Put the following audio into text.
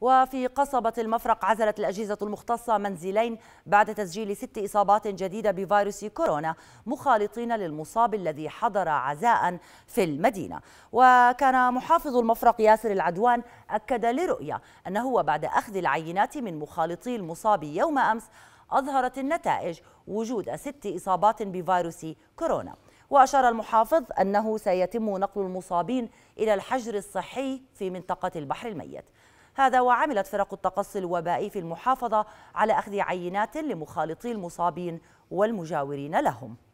وفي قصبة المفرق عزلت الأجهزة المختصة منزلين بعد تسجيل ست إصابات جديدة بفيروس كورونا مخالطين للمصاب الذي حضر عزاء في المدينة وكان محافظ المفرق ياسر العدوان أكد لرؤية أنه بعد أخذ العينات من مخالطي المصاب يوم أمس أظهرت النتائج وجود ست إصابات بفيروس كورونا وأشار المحافظ أنه سيتم نقل المصابين إلى الحجر الصحي في منطقة البحر الميت هذا وعملت فرق التقصي الوبائي في المحافظة على أخذ عينات لمخالطي المصابين والمجاورين لهم